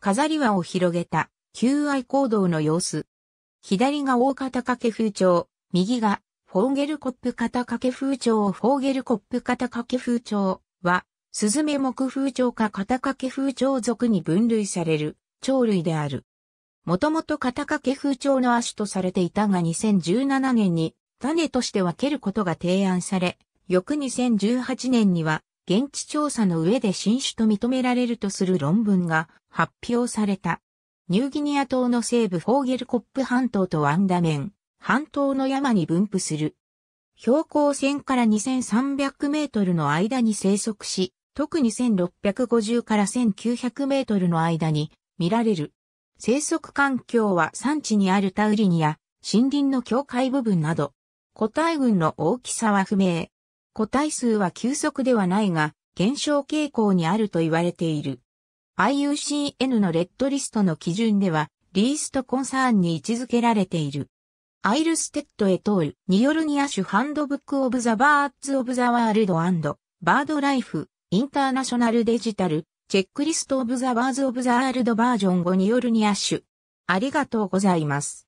飾り輪を広げた、求愛行動の様子。左が大型掛け風潮、右がフォーゲルコップ型掛け風潮フォーゲルコップ型掛け風潮は、スズメ目風潮か肩掛け風潮属に分類される鳥類である。もともと肩掛け風潮の足とされていたが2017年に種として分けることが提案され、翌2018年には現地調査の上で新種と認められるとする論文が発表された。ニューギニア島の西部フォーゲルコップ半島とワンダメン、半島の山に分布する。標高1000から2300メートルの間に生息し、特に1650から1900メートルの間に見られる。生息環境は山地にあるタウリニや森林の境界部分など、個体群の大きさは不明。個体数は急速ではないが、減少傾向にあると言われている。IUCN のレッドリストの基準では、リーストコンサーンに位置づけられている。アイルステッド・エトールによるニア州ハンドブック・オブ・ザ・バーツ・オブ・ザ・ワールド・バード・ライフ・インターナショナル・デジタル・チェックリスト・オブ・ザ・バーズ・オブ・ザ・ワールド・バージョン5によるニア州。ありがとうございます。